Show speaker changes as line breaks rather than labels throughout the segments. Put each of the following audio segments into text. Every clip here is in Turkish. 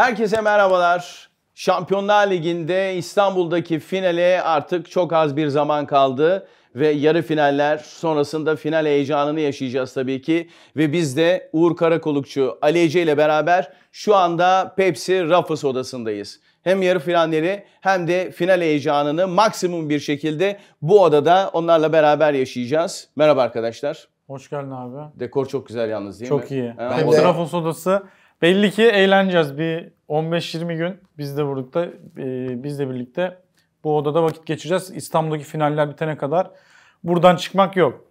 Herkese merhabalar. Şampiyonlar Ligi'nde İstanbul'daki finale artık çok az bir zaman kaldı ve yarı finaller sonrasında final heyecanını yaşayacağız tabii ki. Ve biz de Uğur Karakolukçu, Ali Ece ile beraber şu anda Pepsi Raffles odasındayız. Hem yarı finalleri hem de final heyecanını maksimum bir şekilde bu odada onlarla beraber yaşayacağız. Merhaba arkadaşlar.
Hoş geldin abi.
Dekor çok güzel yalnız değil mi? Çok iyi. Ha, Hem de-
Raffles odası Belli ki eğleneceğiz bir 15-20 gün biz de burada e, biz de birlikte bu odada vakit geçireceğiz. İstanbul'daki finaller bitene kadar buradan çıkmak yok.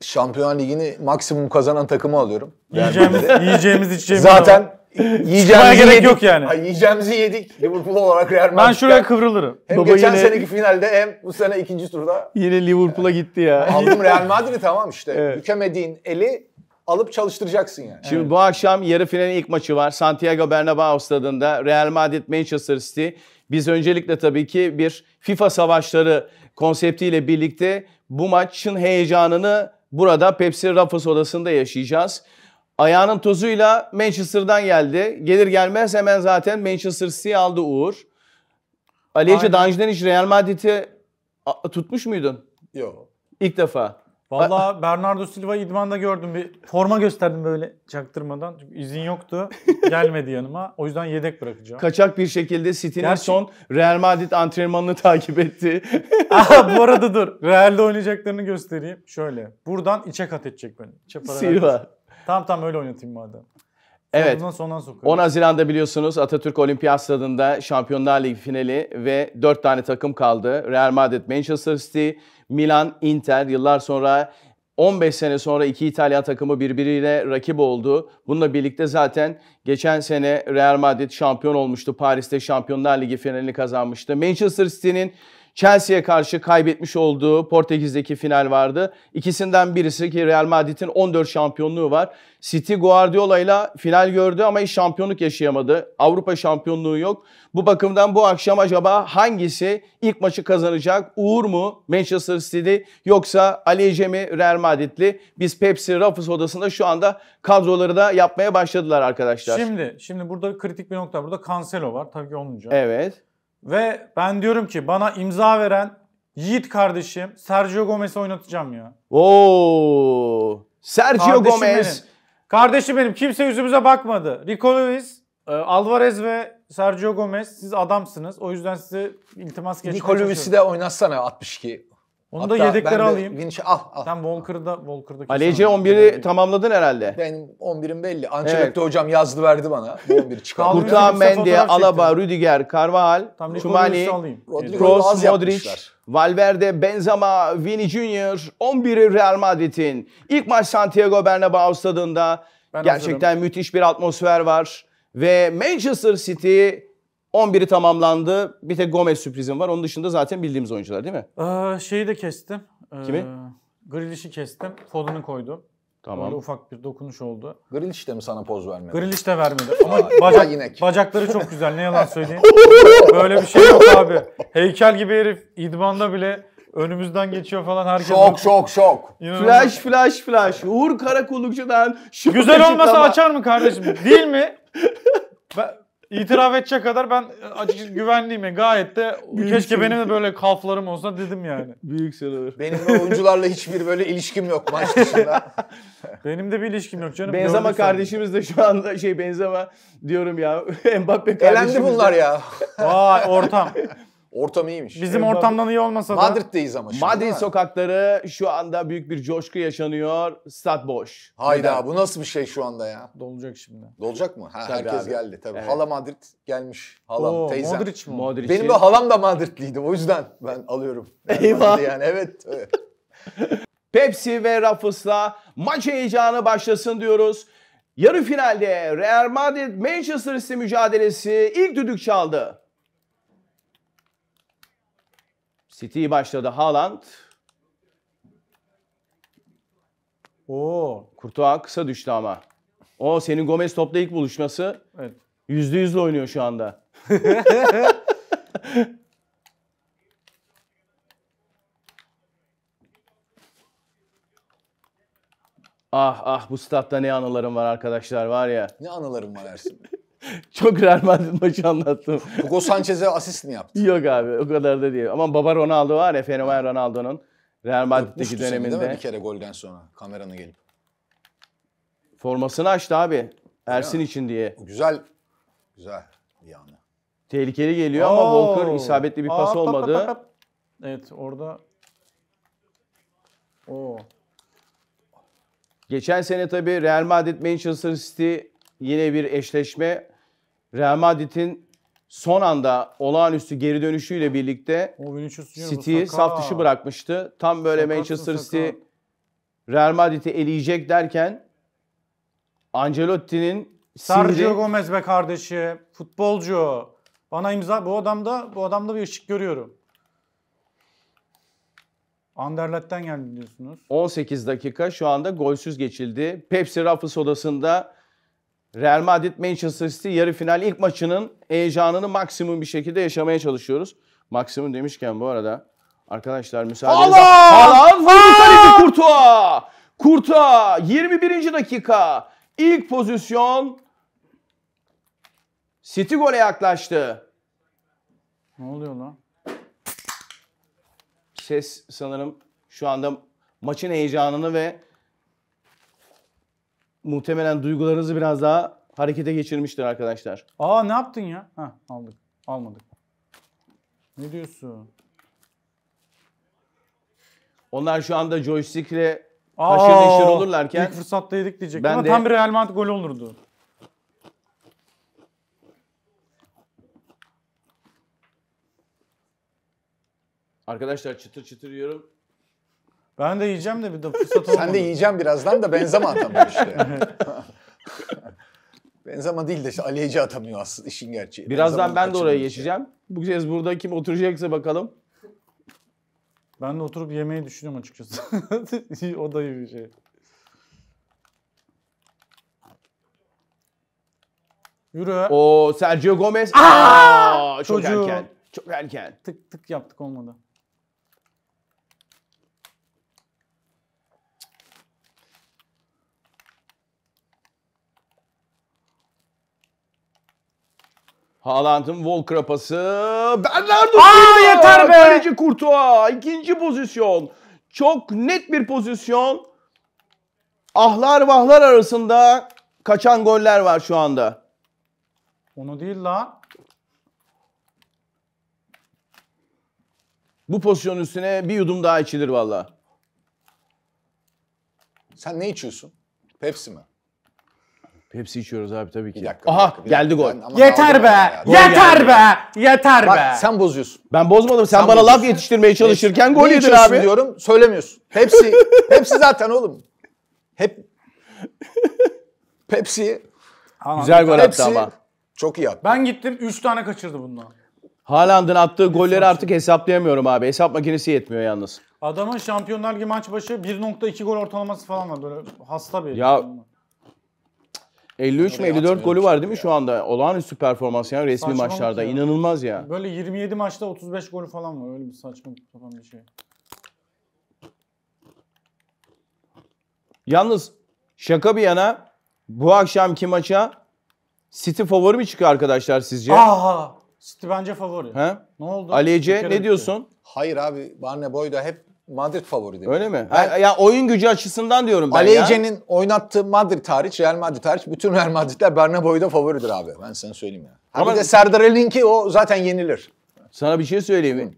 Şampiyon Ligi'ni maksimum kazanan takımı alıyorum. Yiyeceğimiz, yiyeceğimiz içeceğimiz Zaten var. yiyeceğimizi gerek yedik. yok yani. Ha, yiyeceğimizi yedik. Liverpool olarak Real Madrid'den. Ben şuraya kıvrılırım. Hem Baba geçen yine... seneki finalde hem bu sene ikinci turda.
Yine Liverpool'a gitti ya. Aldım Real
Madrid'i tamam işte. Evet. Bükemediğin eli alıp çalıştıracaksın yani. Şimdi
evet. bu akşam yarı finalin ilk maçı var. Santiago Bernabéu stadında Real Madrid Manchester City. Biz öncelikle tabii ki bir FIFA savaşları konseptiyle birlikte bu maçın heyecanını burada Pepsi Raffles odasında yaşayacağız. Ayağının tozuyla Manchester'dan geldi. Gelir gelmez hemen zaten Manchester City aldı Uğur. Ali Ece daha önceden hiç Real Madrid'i
tutmuş muydun? Yok. İlk defa. Valla Bernardo Silva idmanda gördüm. Bir forma gösterdim böyle çaktırmadan. Çünkü izin yoktu. Gelmedi yanıma. O yüzden yedek bırakacağım. Kaçak bir şekilde City'nin Gerçi... son Real Madrid antrenmanını takip etti. Aha, bu arada dur. Real'de oynayacaklarını göstereyim. Şöyle. Buradan içe kat edecek beni. İçe para Silva. Vermez. Tamam tamam öyle oynatayım madem. Evet. Sona sokuyor. 10 Haziran'da biliyorsunuz Atatürk
Olimpiyat Stadı'nda Şampiyonlar Ligi finali ve 4 tane takım kaldı. Real Madrid, Manchester City, Milan, Inter yıllar sonra 15 sene sonra iki İtalyan takımı birbiriyle rakip oldu. Bununla birlikte zaten geçen sene Real Madrid şampiyon olmuştu. Paris'te Şampiyonlar Ligi finalini kazanmıştı. Manchester City'nin Chelsea'ye karşı kaybetmiş olduğu Portekiz'deki final vardı. İkisinden birisi ki Real Madrid'in 14 şampiyonluğu var. City Guardiola ile final gördü ama hiç şampiyonluk yaşayamadı. Avrupa şampiyonluğu yok. Bu bakımdan bu akşam acaba hangisi ilk maçı kazanacak? Uğur mu Manchester City yoksa Alije mi Real Madrid'li? Biz Pepsi Raffles odasında şu anda kadroları da yapmaya başladılar arkadaşlar.
Şimdi şimdi burada kritik bir nokta. Burada Cancelo var. Tabii ki 10. Evet. Ve ben diyorum ki bana imza veren Yiğit kardeşim Sergio Gomez'i oynatacağım ya.
Oo! Sergio kardeşim Gomez.
Benim. Kardeşim benim kimse yüzümüze bakmadı. Rico Lewis, e, Alvarez ve Sergio Gomez siz adamsınız. O yüzden size iltimas geçmeye Rico Lewis'i de
oynatsana 62
onu Hatta da yedekleri alayım.
Vinç'i al al. Sen Walker'da Walker'da Aleyce 11'i tamamladın herhalde. Benim 11'im belli. Ancelotti Evet. hocam yazdı verdi bana. 11 11'i çıkardım. Kaldı. Kurtulan Mendy, fotoğraf
Alaba, Rüdiger, Carvajal, Tam Chumani, Nikolius'u alayım. Kroos, Modric, Valverde, Benzema, Vini Junior, 11'i Real Madrid'in. İlk maç Santiago Bernabéu stadında. Ben Gerçekten müthiş bir atmosfer var. Ve Manchester City 11'i tamamlandı. Bir tek Gomez sürprizim var. Onun dışında zaten bildiğimiz oyuncular değil mi?
Ee, şeyi de kestim. Ee, Kimi? Grilishi kestim. Foden'ı koydu. Tamam. Böyle ufak bir dokunuş oldu. Grilish de mi sana poz vermedi? Grilish de vermedi. Ama bacak, inek. bacakları çok güzel. Ne yalan söyleyeyim. Böyle bir şey yok abi. Heykel gibi herif idmanda bile önümüzden geçiyor falan herkes. Şok şok şok. İnanılmaz. Flash flash flash. Uğur Karakullukçu'dan. Güzel olmasa açar mı kardeşim? Değil mi? Ben, İtiraf edecek kadar ben e, açıkçası güvenliyim. yani. Gayet de Büyük keşke sınır. Şey. benim de böyle kalflarım olsa dedim yani. Büyük sınır. Şey benim de oyuncularla hiçbir böyle ilişkim yok maç dışında. benim de bir
ilişkim yok canım. Benzema Gördüm
kardeşimiz de şu anda şey Benzema diyorum ya. Mbappe kardeşimiz. Elendi bunlar de. ya.
Vay ortam. Ortam iyiymiş. Bizim Evladım. ortamdan
iyi olmasa da. Madrid'deyiz ama şimdi. Madrid sokakları şu anda büyük bir coşku yaşanıyor. Stat boş. Hayda Neden? bu
nasıl bir şey şu anda ya? Dolacak şimdi. Dolacak mı? Ha, herkes abi. geldi tabii. Evet. Hala Madrid gelmiş. Halam, Oo, teyzem. Modric mi? Modric. Benim de halam da Madridliydi. O yüzden ben alıyorum. Yani Eyvah.
Yani evet. evet. Pepsi ve Raffles'la maç heyecanı başlasın diyoruz. Yarı finalde Real Madrid Manchester City mücadelesi ilk düdük çaldı. City başladı Haaland. Oo. Kurtuğa kısa düştü ama. O senin Gomez topla ilk buluşması. Evet. Yüzde yüzle oynuyor şu anda. ah ah bu statta ne anılarım var arkadaşlar var ya.
Ne anılarım var Ersin.
Çok Real Madrid maçı anlattım. Hugo Sanchez'e asist mi yaptı? Yok abi o kadar da değil. Ama baba Ronaldo var ya fenomen Ronaldo'nun. Real Madrid'deki Öpmüştü döneminde. Seni değil mi bir kere
golden sonra kamerana gelip?
Formasını açtı abi. Ersin ya. için diye.
Güzel.
Güzel bir anı.
Tehlikeli geliyor Oo. ama Walker isabetli bir Aa, pas olmadı. Tap, tap,
tap. Evet orada. Oo.
Geçen sene tabii Real Madrid Manchester City yine bir eşleşme Real Madrid'in son anda olağanüstü geri dönüşüyle birlikte O Vinicius City'yi saf dışı bırakmıştı. Tam böyle Sakatsın Manchester City Real Madrid'i eleyecek derken Ancelotti'nin Sergio sihri Gomez
be kardeşi. Futbolcu. Bana imza bu adamda bu adamda bir ışık görüyorum. Anderlet'ten geldi diyorsunuz.
18 dakika şu anda golsüz geçildi. Pepsi Raffles odasında Real Madrid Manchester City yarı final ilk maçının heyecanını maksimum bir şekilde yaşamaya çalışıyoruz. Maksimum demişken bu arada arkadaşlar müsaadenizle Haaland
vurdu
Kurtuğa. Kurtuğa 21. dakika ilk pozisyon City gole yaklaştı. Ne oluyor lan? Ses sanırım şu anda maçın heyecanını ve muhtemelen duygularınızı biraz daha harekete geçirmiştir arkadaşlar.
Aa ne yaptın ya? Ha aldık. Almadık. Ne diyorsun?
Onlar şu anda joystick'le haşır neşir olurlarken ilk
fırsatta yedik
diyecek ben ama de... tam bir Real
Madrid golü olurdu. Arkadaşlar çıtır çıtır yiyorum.
Ben de yiyeceğim de bir de fırsat olmadı. Sen de yiyeceğim birazdan da Benzema atamıyor işte. Benzema değil de işte Ali Ece atamıyor aslında işin gerçeği. Birazdan ben de oraya geçeceğim.
Bu kez burada kim oturacaksa bakalım. Ben de oturup yemeği düşünüyorum açıkçası. o da iyi bir şey. Yürü.
O Sergio Gomez. Aa! Aa! Çok Çocuğu. erken.
Çok erken. Tık tık yaptık olmadı.
Haaland'ın Volker'a pası. Bernardo Silva. yeter be. Kaleci Kurtuğa. İkinci pozisyon. Çok net bir pozisyon. Ahlar vahlar arasında kaçan goller var şu anda.
Onu değil la.
Bu pozisyon üstüne bir yudum daha içilir valla.
Sen ne içiyorsun? Pepsi mi?
Pepsi içiyoruz abi tabii ki. Bir dakika. Aha bir dakika, bir geldi gol. Yeter be! Yeter be! Yeter be! sen bozuyorsun. Ben bozmadım. Sen, bana laf yetiştirmeye çalışırken gol Ne yedin abi. diyorum
söylemiyorsun. Pepsi, Pepsi zaten oğlum. Hep Pepsi Güzel gol attı ama. çok iyi attı. Ben gittim 3
tane kaçırdı bundan.
Haaland'ın attığı golleri artık hesaplayamıyorum abi. Hesap makinesi yetmiyor yalnız.
Adamın Şampiyonlar Ligi maç başı 1.2 gol ortalaması falan var böyle hasta bir. Ya
53 mi 54 golü var değil mi şu anda? Olağanüstü performans yani resmi Saçmalık maçlarda. ya. İnanılmaz ya.
Böyle 27 maçta 35 golü falan var. Öyle bir saçma falan bir şey.
Yalnız şaka bir yana bu akşamki maça City favori mi çıkıyor arkadaşlar sizce? Aha!
City bence favori. He? Ne oldu? Ali Ece ne diyorsun? Hayır abi Barne Boy da hep Madrid favori dedim. Öyle mi? Ben, ya, oyun gücü açısından diyorum ben Aleyce'nin oynattığı Madrid hariç, Real Madrid hariç bütün Real Madrid'ler Bernabeu'da favoridir abi. Ben sana söyleyeyim ya. Ama bir de Serdar Elinki o zaten yenilir. Sana bir şey söyleyeyim. mi?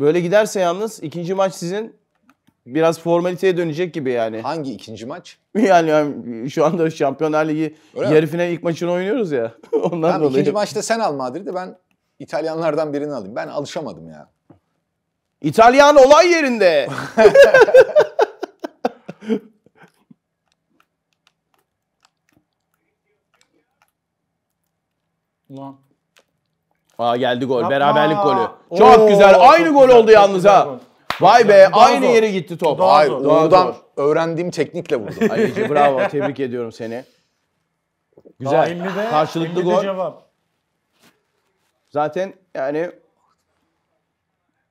Böyle giderse yalnız ikinci maç
sizin biraz formaliteye dönecek gibi yani. Hangi
ikinci maç?
Yani, yani şu anda Şampiyonlar Ligi Öyle yarı final ilk maçını oynuyoruz ya. Ondan tamam, dolayı. İkinci
maçta sen al Madrid'i ben İtalyanlardan birini alayım. Ben alışamadım ya.
İtalyan olay
yerinde.
Ulan.
Aa geldi gol. Yapma. Beraberlik golü. Çok Oo, güzel. Aynı çok gol güzel, oldu yalnız ha. Vay be
Daha aynı zor. yere gitti top. Daha Hayır, zor. Uğur'dan
öğrendiğim teknikle vurdum. Ay bravo. Tebrik ediyorum seni. Güzel. Daha Emre'de- Karşılıklı Emre'de gol.
cevap.
Zaten yani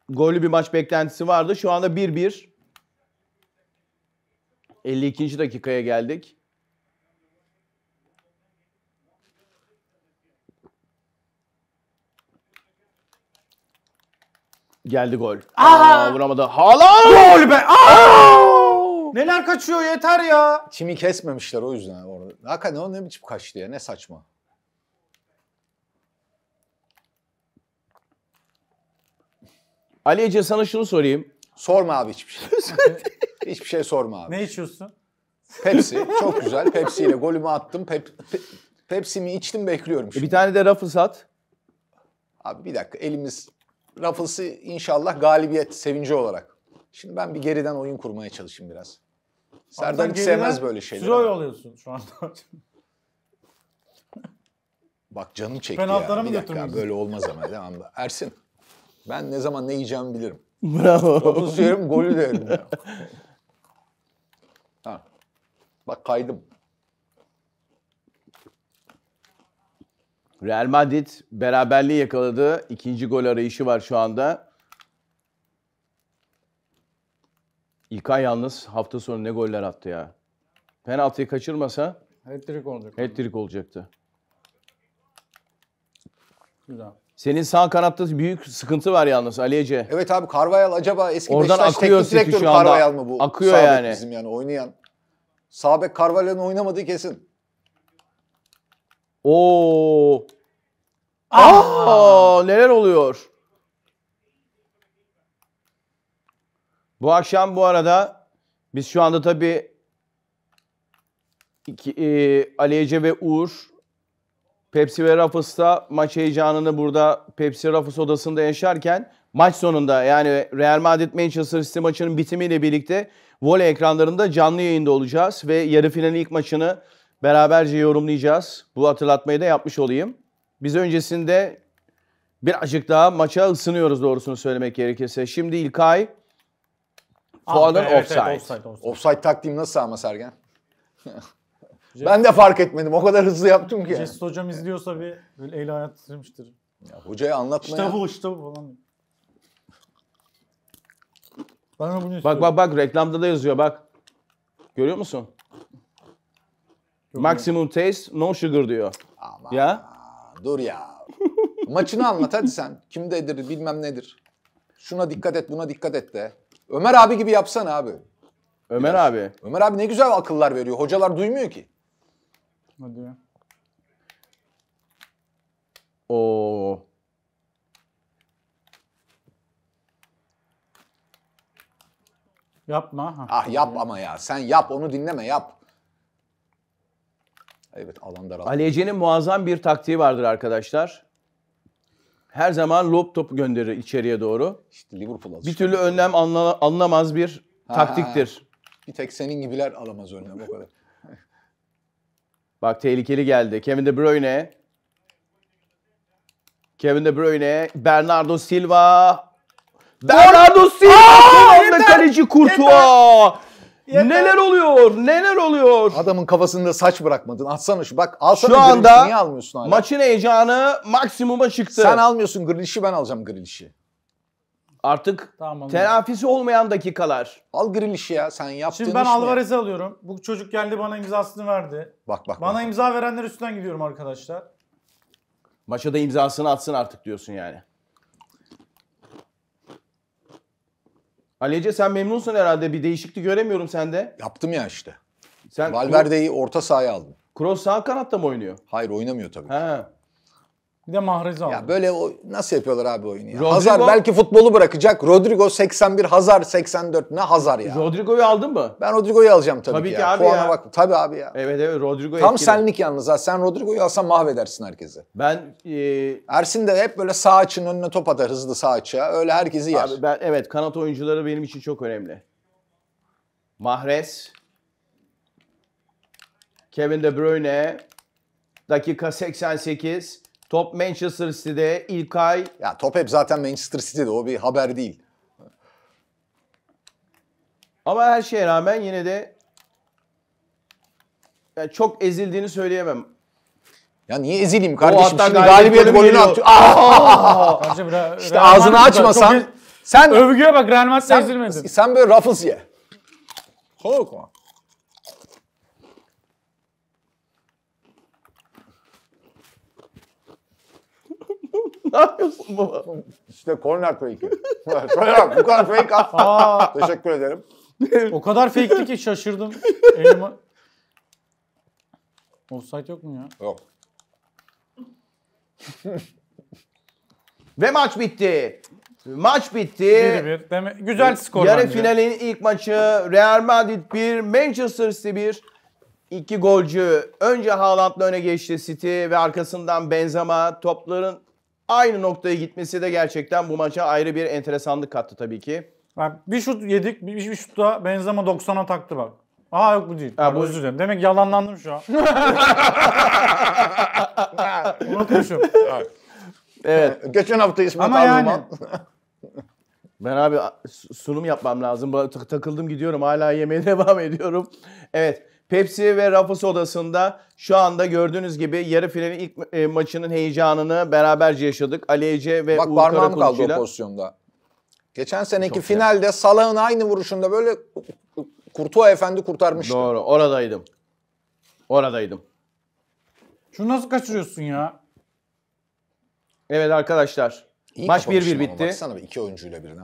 gollü bir maç beklentisi vardı. Şu anda 1-1. 52. dakikaya geldik.
Geldi gol. Aa! Aa vuramadı. Haaland! Gol be!
Aa! Neler kaçıyor yeter ya.
Çimi kesmemişler o yüzden orada. Hakikaten o ne biçim kaçtı ya ne saçma. Ali Ece sana şunu sorayım. Sorma abi hiçbir şey. hiçbir şey sorma abi. Ne içiyorsun? Pepsi. Çok güzel. Pepsi ile golümü attım. Pep, pe, Pepsi'mi içtim bekliyorum e, şimdi. bir tane de Ruffles at. Abi bir dakika elimiz Ruffles'ı inşallah galibiyet sevinci olarak. Şimdi ben bir geriden oyun kurmaya çalışayım biraz. Serdar hiç sevmez böyle şeyleri. Süre
oluyorsun şu
anda. Bak canım çekti Penaltılara ya. Bir dakika böyle olmaz ama. Devam. Ersin. Ben ne zaman ne yiyeceğimi bilirim. Bravo. Topu yerim, golü de ha. Bak kaydım.
Real Madrid beraberliği yakaladı. İkinci gol arayışı var şu anda. İlkay yalnız hafta sonu ne goller attı ya. Penaltıyı kaçırmasa
hat-trick olacak.
Hat-trick
olacaktı. Senin sağ kanatta büyük sıkıntı var yalnız Ali Ece.
Evet abi karvayal acaba eski Oradan Beşiktaş akıyor teknik direktörü Carvajal mı bu? Akıyor yani. bizim yani oynayan. Sabek Carvajal'ın oynamadığı kesin.
Oo. Aa, ah! Aa neler oluyor? Bu akşam bu arada biz şu anda tabii iki, e, Ali Ece ve Uğur Pepsi ve Rafıs'ta maç heyecanını burada Pepsi Rafıs odasında yaşarken maç sonunda yani Real Madrid Manchester City maçının bitimiyle birlikte voley ekranlarında canlı yayında olacağız ve yarı finalin ilk maçını beraberce yorumlayacağız. Bu hatırlatmayı da yapmış olayım. Biz öncesinde birazcık daha maça ısınıyoruz doğrusunu söylemek gerekirse. Şimdi İlkay
ah Fuad'ın ah, evet, offside. offside,
offside. Offside taktiğim nasıl ama Sergen? Jest, ben de fark etmedim. O kadar hızlı yaptım ki. Jest
yani. hocam izliyorsa bir böyle el hayat titremiştir. Ya hocaya anlatma İşte ya. bu işte bu falan. Ben bunu istiyorum. Bak bak
bak reklamda da yazıyor bak. Görüyor musun? Görüyor. Maximum taste no sugar diyor. Aman ya. Dur ya.
Maçını anlat hadi sen. Kimdedir bilmem nedir. Şuna dikkat et buna dikkat et de. Ömer abi gibi yapsan abi. Ömer Biraz. abi. Ömer abi ne güzel akıllar veriyor. Hocalar duymuyor ki.
Hadi ya. Oo.
Yapma. Ha, Ah yap ama ya. Sen yap onu dinleme yap.
Evet alan daraldı. Ali Ece'nin muazzam bir taktiği vardır arkadaşlar. Her zaman lob topu gönderir içeriye doğru. İşte Liverpool alışkanlığı. Bir türlü önlem anla- alınamaz bir
taktiktir. Bir tek senin gibiler alamaz önlem o kadar.
Bak tehlikeli geldi. Kevin De Bruyne. Kevin De Bruyne. Bernardo Silva. Bernardo Silva.
Ve kaleci Kurtuğa. Yeter. Neler oluyor? Neler oluyor? Adamın kafasında saç bırakmadın. Atsana şu. Bak alsana şu anda Niye almıyorsun hala? maçın heyecanı maksimuma çıktı. Sen almıyorsun Grealish'i ben alacağım Grealish'i. Artık tamam, telafisi olmayan dakikalar. Al Grealish ya sen yaptın. Şimdi ben Alvarez'i
alıyorum. Bu çocuk geldi bana imzasını verdi. Bak bak. Bana bak. imza verenler üstünden gidiyorum arkadaşlar.
Maça da imzasını atsın artık diyorsun yani. Alece sen memnunsun herhalde. Bir değişiklik göremiyorum sende. Yaptım ya işte. Sen Valverde'yi
orta sahaya aldın. Cross sağ kanatta mı oynuyor? Hayır oynamıyor tabii. He. Bir de Mahrez'i aldı. Ya böyle o, nasıl yapıyorlar abi oyunu ya? Rodrigo, Hazar belki futbolu bırakacak. Rodrigo 81, Hazar 84. Ne Hazar ya? Rodrigo'yu aldın mı? Ben Rodrigo'yu alacağım tabii, tabii ki, ki ya. abi Puana ya. Bak. Tabii abi ya. Evet evet Rodrigo Tam etkili. senlik yalnız ha. Sen Rodrigo'yu alsan mahvedersin herkesi. Ben... E... Ersin de hep böyle sağ açın önüne top atar hızlı sağ açığa. Öyle herkesi yer. Abi ben, evet kanat oyuncuları benim için çok
önemli. Mahrez. Kevin De Bruyne. Dakika 88. Top Manchester City'de
ilk ay. Ya top hep zaten Manchester City'de o bir haber değil.
Ama her şeye rağmen yine de yani çok ezildiğini söyleyemem.
Ya niye ezileyim kardeşim? Şimdi galibiyet
golünü atıyor.
Ah! işte ağzını açmasan... Çok...
Sen övgüye bak Real Madrid'e ezilmedin. Sen böyle Ruffles ye. Korkma. ne yapıyorsun baba? İşte corner fake'i. bu kadar fake at.
Teşekkür ederim. o kadar fake'ti ki şaşırdım. Elime... Offside yok mu ya? Yok.
Ve maç bitti. Maç bitti. 1-1. Deme- Güzel bir skor Yarı finalin ilk maçı Real Madrid 1, Manchester City 1. İki golcü önce Haaland'la öne geçti City ve arkasından Benzema topların aynı noktaya gitmesi de gerçekten bu maça ayrı bir enteresanlık kattı tabii ki. Bak bir şut yedik,
bir, bir şut da Benzema 90'a taktı bak. Aa yok bu değil. Ha, bu... Özür dilerim. Demek yalanlandım şu an. Unutmuşum. Evet.
Geçen hafta İsmet Ama yani...
Ben abi sunum yapmam lazım. Takıldım gidiyorum. Hala yemeğe devam ediyorum. Evet. Pepsi ve Raffles odasında şu anda gördüğünüz gibi yarı finalin ilk e, maçının heyecanını beraberce yaşadık.
Ali Ece ve Bak, Uğur parmağım kaldı o pozisyonda. Geçen seneki Çok finalde güzel. Salah'ın aynı vuruşunda böyle Kurtuğa Efendi kurtarmıştı. Doğru oradaydım.
Oradaydım.
Şunu nasıl kaçırıyorsun ya?
Evet arkadaşlar. İyi maç 1-1 bitti. Baksana
be, iki oyuncuyla birine.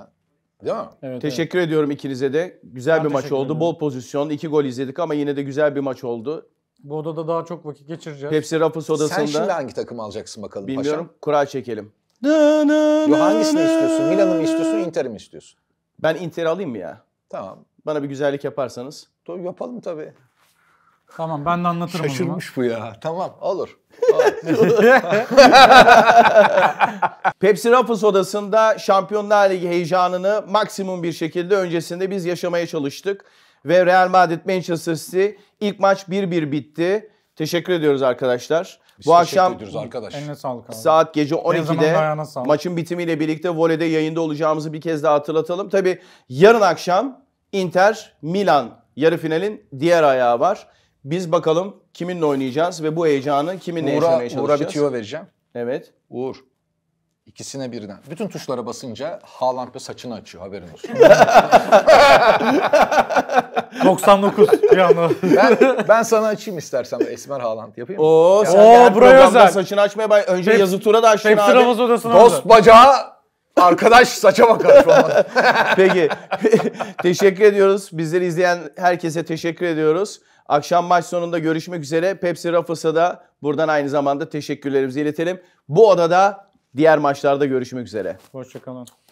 Değil mi? Evet, Teşekkür
evet. ediyorum ikinize de. Güzel ben bir maç oldu. Ederim. Bol pozisyon. iki gol izledik ama yine de güzel bir maç oldu.
Bu odada daha çok vakit geçireceğiz. Pepsi Rafı odasında. Sen şimdi hangi takım alacaksın bakalım Bilmiyorum.
Paşam? Kura çekelim.
Yo, hangisini istiyorsun? Milan'ı mı istiyorsun,
Inter'i mi istiyorsun? Ben Inter alayım mı ya? Tamam. Bana bir güzellik yaparsanız. Doğru, yapalım tabii.
Tamam ben de anlatırım Şaşırmış bu ya. Tamam olur.
Pepsi Ruffles odasında Şampiyonlar Ligi heyecanını maksimum bir şekilde öncesinde biz yaşamaya çalıştık. Ve Real Madrid Manchester City ilk maç 1-1 bitti. Teşekkür ediyoruz arkadaşlar. Biz bu akşam
arkadaş. sağlık abi. saat
gece Ne 12'de maçın bitimiyle birlikte voleyde yayında olacağımızı bir kez daha hatırlatalım. Tabii yarın akşam Inter Milan yarı finalin diğer ayağı var. Biz bakalım kiminle oynayacağız ve bu heyecanı kiminle Uğur'a, yaşamaya çalışacağız. Uğur'a bir tüyo vereceğim.
Evet. Uğur. İkisine birden. Bütün tuşlara basınca Haaland ve saçını açıyor haberin olsun. 99 bir anda. Ben, ben sana açayım istersen Esmer Haaland yapayım Oo, sen Oo, her buraya programda özel. saçını açmaya bay. Önce Pep- yazı tura da açtın Pepsi abi. odasına Dost bacağı Arkadaş saça bakar şu an.
Peki. teşekkür ediyoruz. Bizleri izleyen herkese teşekkür ediyoruz. Akşam maç sonunda görüşmek üzere. Pepsi Rafas'a da buradan aynı zamanda teşekkürlerimizi iletelim. Bu odada diğer maçlarda görüşmek üzere.
Hoşçakalın.